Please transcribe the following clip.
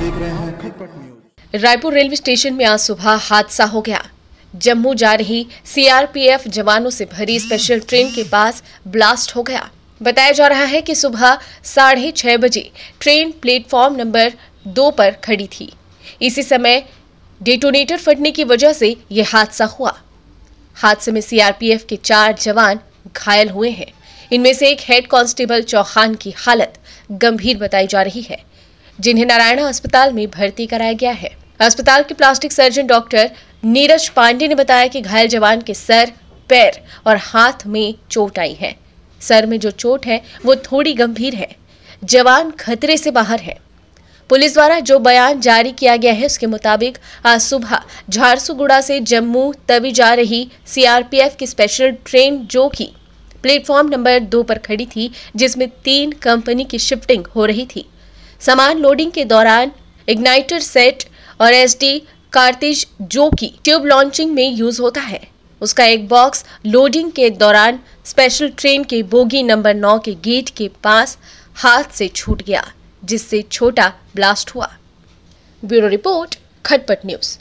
देख रहे हैं खटपट न्यूज रायपुर रेलवे स्टेशन में आज सुबह हादसा हो गया जम्मू जा रही सीआरपीएफ जवानों से भरी स्पेशल ट्रेन के पास ब्लास्ट हो गया बताया जा रहा है कि सुबह साढ़े छह बजे ट्रेन प्लेटफॉर्म नंबर दो पर खड़ी थी इसी समय डेटोनेटर फटने की वजह से यह हादसा हुआ हादसे में सीआरपीएफ के चार जवान घायल हुए हैं इनमें से एक हेड कांस्टेबल चौहान की हालत गंभीर बताई जा रही है जिन्हें नारायणा अस्पताल में भर्ती कराया गया है अस्पताल के plastic surgeon doctor Neeraj Pandey ने बताया कि घायल जवान के सर पैर और हाथ में चोट आई है सर में जो चोट है वो थोड़ी गंभीर है जवान खतरे से बाहर है पुलिस द्वारा जो बयान जारी किया गया है उसके मुताबिक आज सुबह झारसुगुड़ा से जम्मू तभी जा रही सीआरपीएफ की स्पेशल ट्रेन जो कि प्लेटफॉर्म नंबर दो पर खड़ी थी जिसमें तीन कंपनी की शिफ्टिंग हो रही थी सामान लोडिंग के दौरान इग्नाइटर सेट और एसडी कार्तिज जो कि ट्यूब लॉन्चिंग में यूज होता है उसका एक बॉक्स लोडिंग के दौरान स्पेशल ट्रेन के बोगी नंबर नौ के गेट के पास हाथ से छूट गया जिससे छोटा ब्लास्ट हुआ ब्यूरो रिपोर्ट खटपट न्यूज़